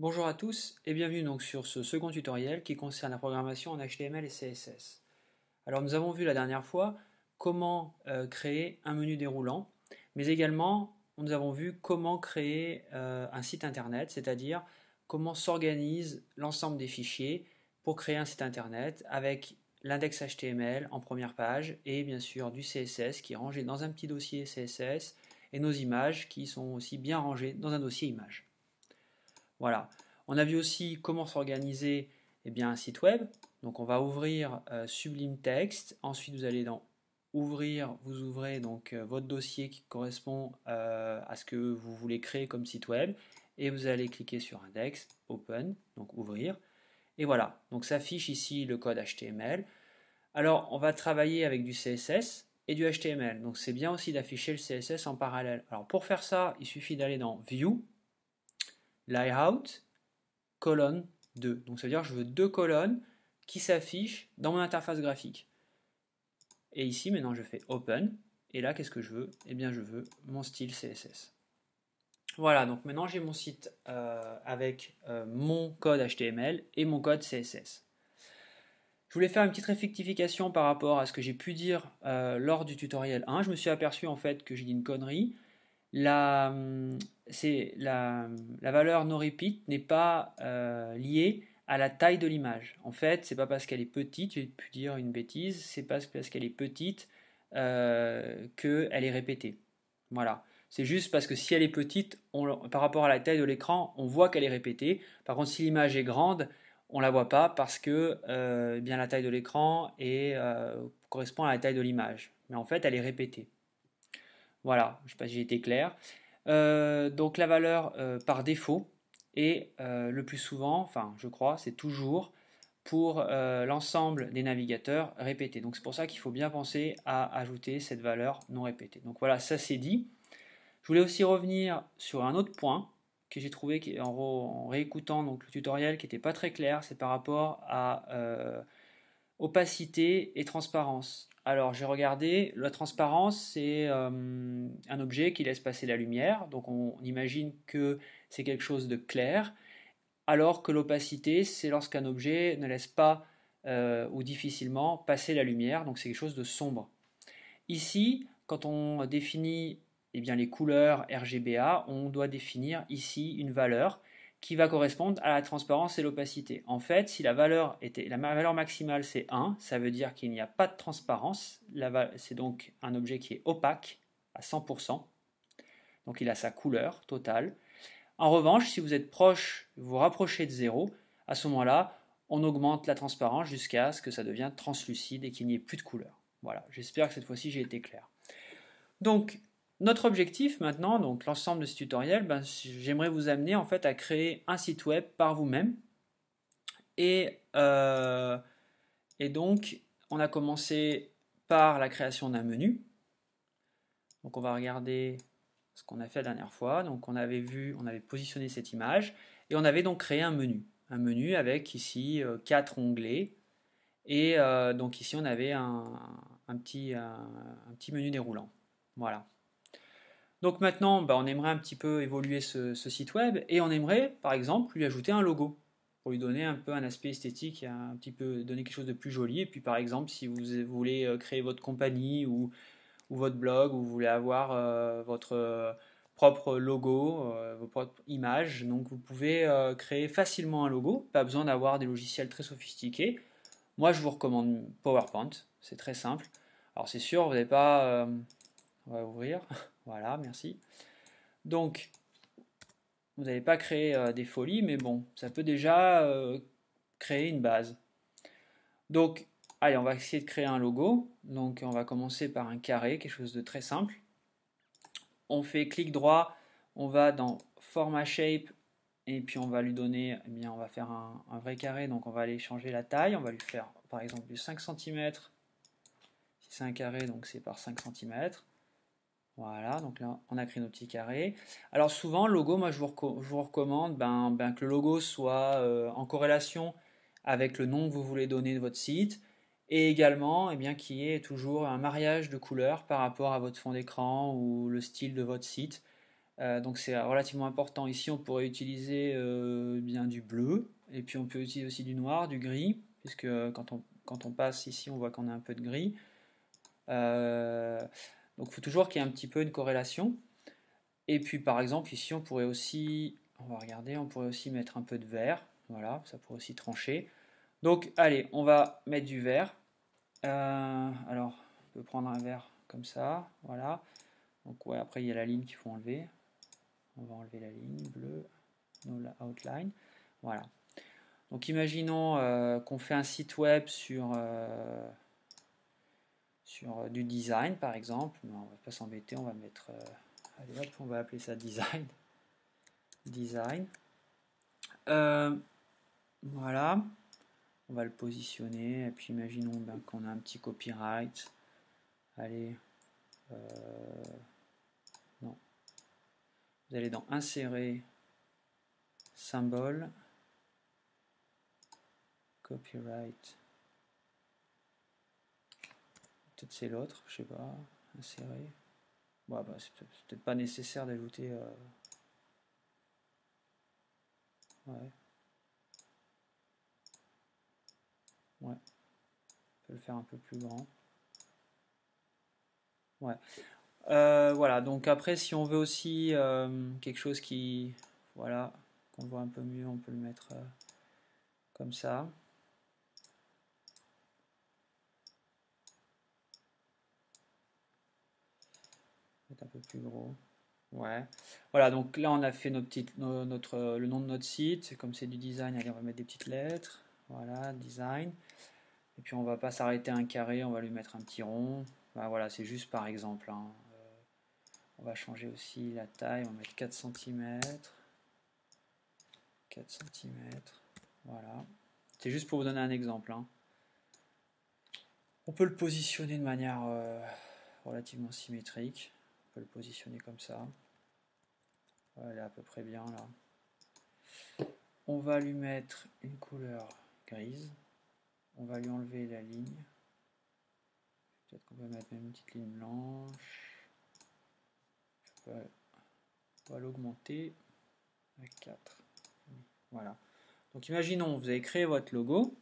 Bonjour à tous et bienvenue donc sur ce second tutoriel qui concerne la programmation en HTML et CSS. Alors nous avons vu la dernière fois comment euh, créer un menu déroulant, mais également nous avons vu comment créer euh, un site internet, c'est-à-dire comment s'organise l'ensemble des fichiers pour créer un site internet avec l'index HTML en première page et bien sûr du CSS qui est rangé dans un petit dossier CSS et nos images qui sont aussi bien rangées dans un dossier images. Voilà. On a vu aussi comment s'organiser eh bien, un site web. Donc on va ouvrir euh, Sublime Text. Ensuite vous allez dans Ouvrir, vous ouvrez donc euh, votre dossier qui correspond euh, à ce que vous voulez créer comme site web. Et vous allez cliquer sur Index, Open, donc Ouvrir. Et voilà, donc s'affiche ici le code HTML. Alors on va travailler avec du CSS et du HTML. Donc c'est bien aussi d'afficher le CSS en parallèle. Alors pour faire ça, il suffit d'aller dans View, layout, colonne 2. Donc ça veut dire que je veux deux colonnes qui s'affichent dans mon interface graphique. Et ici, maintenant, je fais open. Et là, qu'est-ce que je veux Eh bien, je veux mon style CSS. Voilà, donc maintenant, j'ai mon site euh, avec euh, mon code HTML et mon code CSS. Je voulais faire une petite rectification par rapport à ce que j'ai pu dire euh, lors du tutoriel 1. Je me suis aperçu en fait que j'ai dit une connerie la, hum, la, hum, la valeur no repeat n'est pas euh, liée à la taille de l'image. En fait, c'est pas parce qu'elle est petite, j'ai pu dire une bêtise, c'est pas parce qu'elle est petite euh, qu'elle est répétée. Voilà. C'est juste parce que si elle est petite, par rapport à la taille de l'écran, on voit qu'elle est répétée. Par contre, si l'image est grande, on ne la voit pas parce que euh, eh bien la taille de l'écran correspond à la taille de l'image. Mais en fait, elle est répétée. Voilà, je sais pas si j'ai été clair. Euh, donc la valeur euh, par défaut est euh, le plus souvent, enfin je crois, c'est toujours pour l'ensemble des navigateurs répétés. Donc c'est pour ça qu'il faut bien penser à ajouter cette valeur non répétée. Donc voilà, ça c'est dit. Je voulais aussi revenir sur un autre point que j'ai trouvé en, en, réécoutant donc, le tutoriel qui n'était pas très clair, c'est par rapport à opacité et transparence. Alors j'ai regardé, la transparence c'est euh, un objet qui laisse passer la lumière, donc on, imagine que c'est quelque chose de clair, alors que l'opacité c'est lorsqu'un objet ne laisse pas euh, ou difficilement passer la lumière, donc c'est quelque chose de sombre. Ici, quand on définit eh bien, les couleurs RGBA, on doit définir ici une valeur qui va correspondre à la transparence et l'opacité. En fait, si la valeur, était, la valeur maximale c'est 1, ça veut dire qu'il n'y a pas de transparence, c'est donc un objet qui est opaque à 100%, donc il a sa couleur totale. En revanche, si vous êtes proche, vous, vous rapprochez de 0, à ce moment-là, on augmente la transparence jusqu'à ce que ça devienne translucide et qu'il n'y ait plus de couleur. Voilà, j'espère que cette fois-ci j'ai été clair. Donc, notre objectif maintenant, donc l'ensemble de ce tutoriel, ben, j'aimerais vous amener en fait à créer un site web par vous-même. Euh, et, donc, on a commencé par la création d'un menu. Donc, on va regarder ce qu'on a fait la dernière fois. Donc, on avait vu, on avait positionné cette image et on avait donc créé un menu. Un menu avec ici euh, quatre onglets. Et euh, donc, ici, on avait un petit menu déroulant. Voilà. Donc maintenant, bah, on aimerait un petit peu évoluer ce, site web et on aimerait, par exemple, lui ajouter un logo pour lui donner un peu un aspect esthétique, un petit peu donner quelque chose de plus joli. Et puis par exemple, si vous voulez euh, créer votre compagnie ou, votre blog, ou vous voulez avoir euh, votre euh, propre logo, vos propres images, donc vous pouvez créer facilement un logo, pas besoin d'avoir des logiciels très sophistiqués. Moi, je vous recommande PowerPoint, c'est très simple. Alors c'est sûr, vous n'avez pas... on va ouvrir. Voilà, merci. Donc, vous n'allez pas créer euh, des folies, mais bon, ça peut déjà euh, créer une base. Donc, allez, on va essayer de créer un logo. Donc, on va commencer par un carré, quelque chose de très simple. On fait clic droit, on va dans Format Shape, et puis on va lui donner, eh bien, on va faire un, un, vrai carré, donc on va aller changer la taille. On va lui faire, par exemple, du 5 cm. Si c'est un carré, donc c'est par 5 cm. Voilà, donc là, on a créé nos petits carrés. Alors souvent, le logo, moi, je vous, recommande ben, ben, que le logo soit euh, en corrélation avec le nom que vous voulez donner de votre site et également eh bien, qu'il y ait toujours un mariage de couleurs par rapport à votre fond d'écran ou le style de votre site. Euh, donc c'est euh, relativement important. Ici, on pourrait utiliser bien du bleu et puis on peut utiliser aussi du noir, du gris, puisque quand on, quand on passe ici, on voit qu'on a un peu de gris. Donc il faut toujours qu'il y ait un petit peu une corrélation. Et puis par exemple ici on pourrait aussi, on va regarder, on pourrait aussi mettre un peu de vert. Voilà, ça pourrait aussi trancher. Donc allez, on va mettre du vert. Euh, alors on peut prendre un vert comme ça, voilà. Donc ouais, après il y a la ligne qu'il faut enlever. On va enlever la ligne bleue, no outline. Voilà. Donc imaginons euh, qu'on fait un site web sur... Euh, sur euh, du design par exemple, on va pas s'embêter, on va mettre, euh, on va appeler ça design, design, euh, voilà, on va le positionner, et puis imaginons ben, qu'on a un petit copyright, allez, non, vous allez dans insérer, symbole, copyright, Peut-être c'est l'autre, je sais pas. Insérer. Bah, bon, c'est peut-être pas nécessaire d'ajouter. Euh, ouais. Ouais. On peut le faire un peu plus grand. Ouais. Euh, voilà, donc après, si on veut aussi euh, quelque chose qui. Voilà, qu'on voit un peu mieux, on peut le mettre comme ça. un peu plus gros. Ouais. Voilà, donc là on a fait notre, le nom de notre site. Comme c'est du design, allez, on va mettre des petites lettres. Voilà, design. Et puis on va pas s'arrêter un carré, on va lui mettre un petit rond. Bah, voilà, c'est juste par exemple. Hein. Euh, on va changer aussi la taille, on va mettre 4 cm. 4 cm. Voilà. C'est juste pour vous donner un exemple. Hein. On peut le positionner de manière euh, relativement symétrique le positionner comme ça. Voilà, est à peu près bien là. On va lui mettre une couleur grise. On va lui enlever la ligne. Peut-être qu'on peut mettre une petite ligne blanche. On va l'augmenter à 4. Voilà. Donc imaginons, vous avez créé votre logo.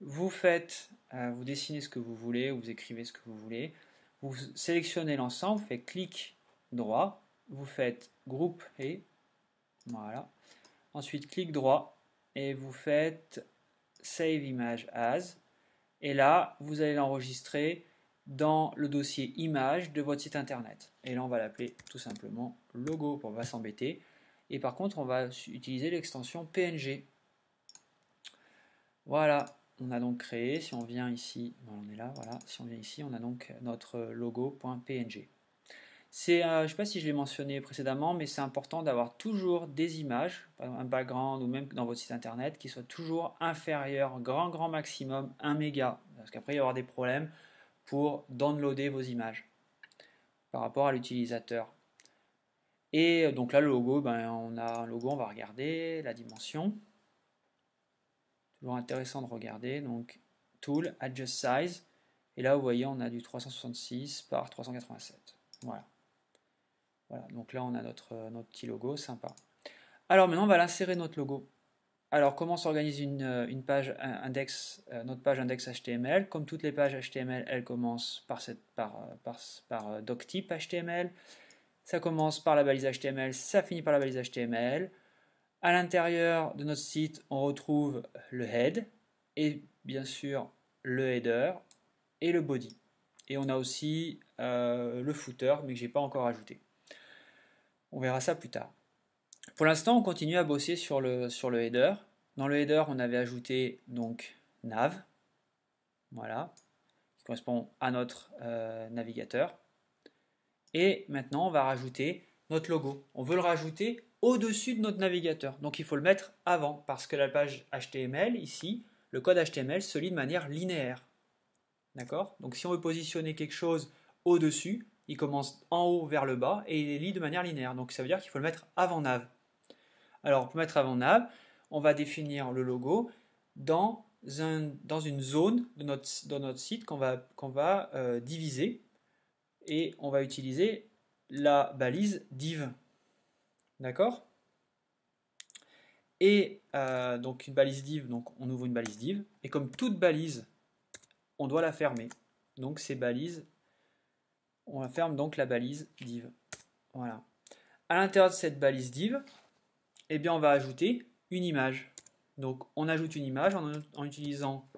Vous faites, euh, vous dessinez ce que vous voulez, vous écrivez ce que vous voulez. Vous sélectionnez l'ensemble, faites clic droit, vous faites groupe et voilà. Ensuite, clic droit et vous faites Save Image As. Et là, vous allez l'enregistrer dans le dossier image de votre site internet. Et là, on va l'appeler tout simplement logo pour ne pas s'embêter. Et par contre, on va utiliser l'extension PNG. Voilà, on a donc créé, si on vient ici, on est là, voilà, si on vient ici, on a donc notre logo.png. C'est, euh, je ne sais pas si je l'ai mentionné précédemment, mais c'est important d'avoir toujours des images, un background ou même dans votre site internet, qui soit toujours inférieures, grand grand maximum, 1 méga, parce qu'après il y avoir des problèmes pour downloader vos images par rapport à l'utilisateur. Et euh, donc là, le logo, ben, on a un logo, on va regarder la dimension. Toujours intéressant de regarder. Donc, Tool, Adjust Size. Et là, vous voyez, on a du 366 par 387. Voilà. Voilà, donc là, on a notre, euh, notre petit logo, sympa. Alors maintenant, on va l'insérer notre logo. Alors, comment s'organise une, euh, page index, euh, notre page index HTML Comme toutes les pages HTML, elle commence par, cette, par, par, par doctype HTML. Ça commence par la balise HTML, ça finit par la balise HTML. À l'intérieur de notre site, on retrouve le head et bien sûr le header et le body. Et on a aussi euh, le footer, mais que j'ai pas encore ajouté. On verra ça plus tard. Pour l'instant, on continue à bosser sur le, sur le header. Dans le header, on avait ajouté donc nav, voilà, qui correspond à notre euh, navigateur. Et maintenant, on va rajouter notre logo. On veut le rajouter au-dessus de notre navigateur. Donc il faut le mettre avant parce que la page HTML, ici, le code HTML se lit de manière linéaire. D'accord Donc si on veut positionner quelque chose au-dessus, il commence en haut vers le bas et il est lit de manière linéaire. Donc ça veut dire qu'il faut le mettre avant nav. Alors pour mettre avant nav, on va définir le logo dans, dans une zone de notre, dans notre site qu'on va, va euh, diviser et on va utiliser la balise div. D'accord Et euh, donc une balise div, donc on ouvre une balise div. Et comme toute balise, on doit la fermer. Donc ces balises, on ferme donc la balise div. Voilà. À l'intérieur de cette balise div, eh bien on va ajouter une image. Donc on ajoute une image en, en utilisant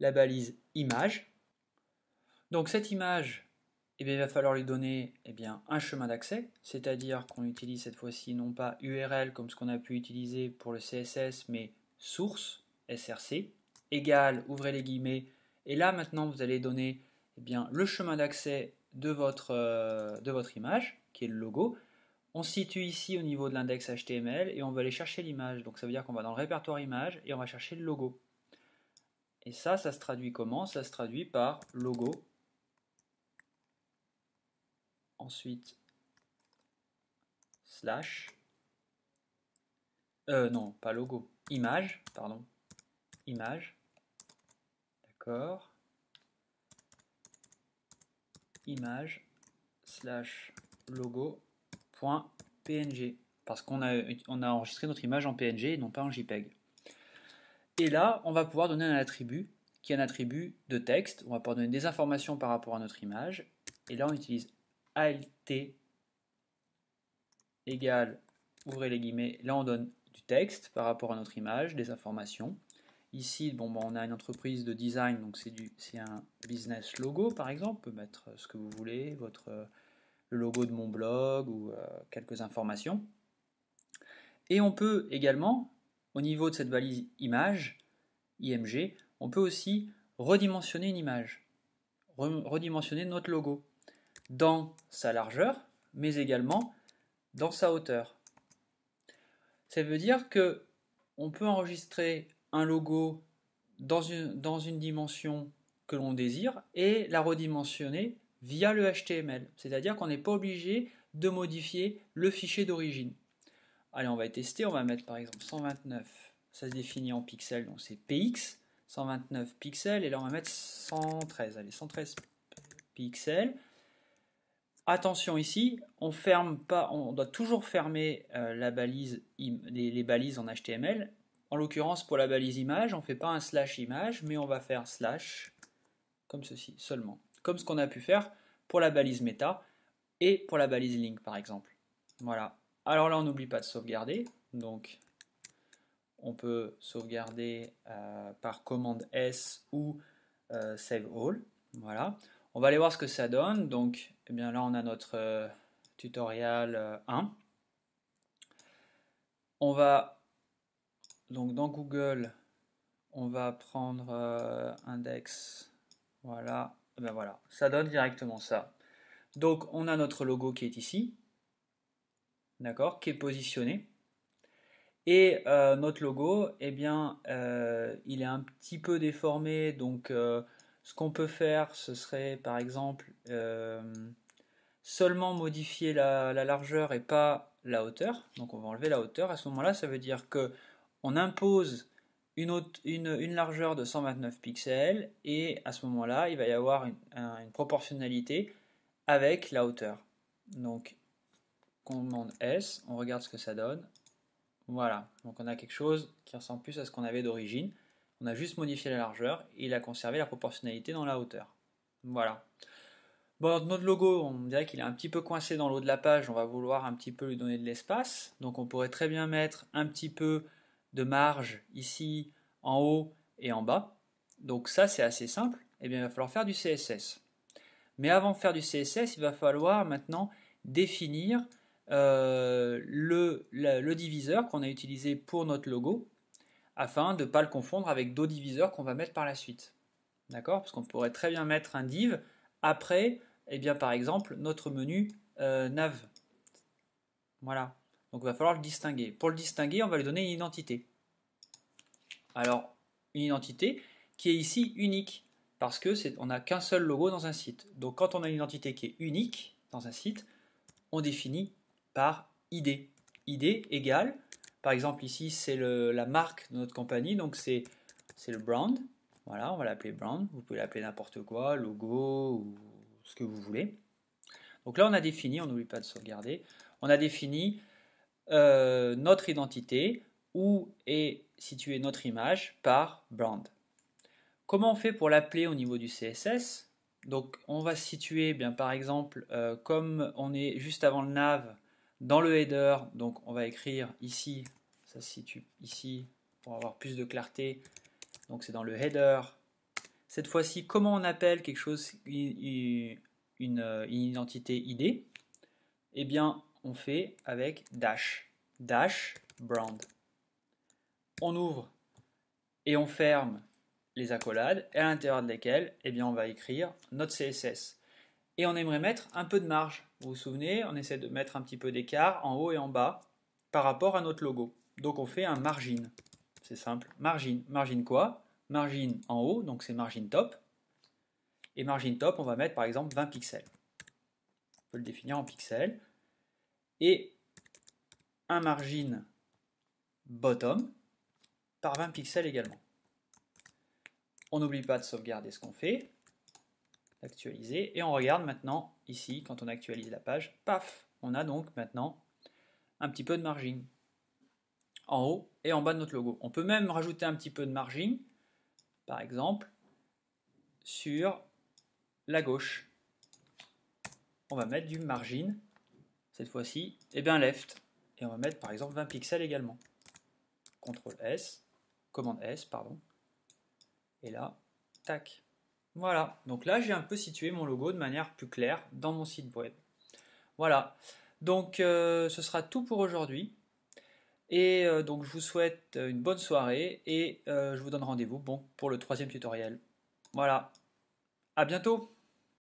la balise image. Donc cette image, eh bien, il va falloir lui donner eh bien, un chemin d'accès, c'est-à-dire qu'on utilise cette fois-ci non pas URL comme ce qu'on a pu utiliser pour le CSS, mais source, SRC, égale, ouvrez les guillemets, et là maintenant vous allez donner eh bien, le chemin d'accès de, votre, euh, de votre image, qui est le logo. On se situe ici au niveau de l'index HTML et on va aller chercher l'image. Donc ça veut dire qu'on va dans le répertoire image et on va chercher le logo. Et ça, ça se traduit comment Ça se traduit par logo ensuite slash, euh, non, pas logo, image, pardon, image, d'accord, image slash logo point png parce qu'on a, on a enregistré notre image en png et non pas en jpeg. Et là, on va pouvoir donner un attribut qui est un attribut de texte. On va pouvoir donner des informations par rapport à notre image. Et là, on utilise alt égale, ouvrez les guillemets, là on donne du texte par rapport à notre image, des informations. Ici, bon, ben, on a une entreprise de design, donc c'est un business logo par exemple, on peut mettre ce que vous voulez, votre, le logo de mon blog ou euh, quelques informations. Et on peut également, au niveau de cette balise image, IMG, on peut aussi redimensionner une image, redimensionner notre logo dans sa largeur, mais également dans sa hauteur. Ça veut dire que on peut enregistrer un logo dans une, dans une dimension que l'on désire et la redimensionner via le HTML. C'est-à-dire qu'on n'est pas obligé de modifier le fichier d'origine. Allez, on va tester, on va mettre par exemple 129, ça se définit en pixels, donc c'est px, 129 pixels, et là on va mettre 113, allez, 113 pixels, Attention ici, on ferme pas, on doit toujours fermer euh, la balise, les, balises en HTML. En l'occurrence, pour la balise image, on ne fait pas un slash image, mais on va faire slash comme ceci seulement. Comme ce qu'on a pu faire pour la balise meta et pour la balise link par exemple. Voilà. Alors là, on n'oublie pas de sauvegarder. Donc, on peut sauvegarder euh, par commande S ou euh, save all. Voilà. On va aller voir ce que ça donne. Donc, eh bien là, on a notre euh, tutoriel 1. Euh, on va, donc dans Google, on va prendre euh, index. Voilà, eh ben, voilà, ça donne directement ça. Donc, on a notre logo qui est ici, d'accord, qui est positionné. Et notre logo, eh bien, il est un petit peu déformé, donc ce qu'on peut faire, ce serait par exemple euh, seulement modifier la, largeur et pas la hauteur. Donc on va enlever la hauteur. À ce moment-là, ça veut dire que on impose une, largeur de 129 pixels et à ce moment-là, il va y avoir une, une proportionnalité avec la hauteur. Donc commande S, on regarde ce que ça donne. Voilà, donc on a quelque chose qui ressemble plus à ce qu'on avait d'origine. On a juste modifié la largeur et il a conservé la proportionnalité dans la hauteur. Voilà. Bon, notre logo, on dirait qu'il est un petit peu coincé dans l'eau de la page, on va vouloir un petit peu lui donner de l'espace. Donc on pourrait très bien mettre un petit peu de marge ici, en haut et en bas. Donc ça c'est assez simple, et eh bien il va falloir faire du CSS. Mais avant de faire du CSS, il va falloir maintenant définir euh, le, diviseur qu'on a utilisé pour notre logo afin de ne pas le confondre avec d'autres diviseurs qu'on va mettre par la suite. D'accord Parce qu'on pourrait très bien mettre un div après, eh bien, par exemple, notre menu euh, nav. Voilà. Donc il va falloir le distinguer. Pour le distinguer, on va lui donner une identité. Alors, une identité qui est ici unique, parce que on n'a qu'un seul logo dans un site. Donc quand on a une identité qui est unique dans un site, on définit par ID. ID égale par exemple, ici, c'est la marque de notre compagnie, donc c'est le brand. Voilà, on va l'appeler brand. Vous pouvez l'appeler n'importe quoi, logo ou ce que vous voulez. Donc là, on a défini, on n'oublie pas de sauvegarder, on a défini euh, notre identité où est située notre image par brand. Comment on fait pour l'appeler au niveau du CSS Donc on va situer, eh bien, par exemple, euh, comme on est juste avant le nav, dans le header, donc on va écrire ici, ça se situe ici pour avoir plus de clarté. Donc c'est dans le header. Cette fois-ci, comment on appelle quelque chose, une, identité ID Eh bien, on fait avec dash, dash brand. On ouvre et on ferme les accolades, et à l'intérieur de lesquelles, eh bien, on va écrire notre CSS et on aimerait mettre un peu de marge. Vous vous souvenez, on essaie de mettre un petit peu d'écart en haut et en bas par rapport à notre logo. Donc on fait un margin. C'est simple. Margin. Margin quoi Margin en haut, donc c'est margin top. Et margin top, on va mettre par exemple 20 pixels. On peut le définir en pixels. Et un margin bottom par 20 pixels également. On n'oublie pas de sauvegarder ce qu'on fait actualiser. Et on regarde maintenant ici, quand on actualise la page, paf, on a donc maintenant un petit peu de margin en haut et en bas de notre logo. On peut même rajouter un petit peu de margin, par exemple, sur la gauche. On va mettre du margin, cette fois-ci, et bien left. Et on va mettre par exemple 20 pixels également. CTRL S, commande S, pardon. Et là, tac, voilà, donc là j'ai un peu situé mon logo de manière plus claire dans mon site web. Voilà, donc euh, ce sera tout pour aujourd'hui. Et euh, donc je vous souhaite une bonne soirée et euh, je vous donne rendez-vous bon, pour le troisième tutoriel. Voilà, à bientôt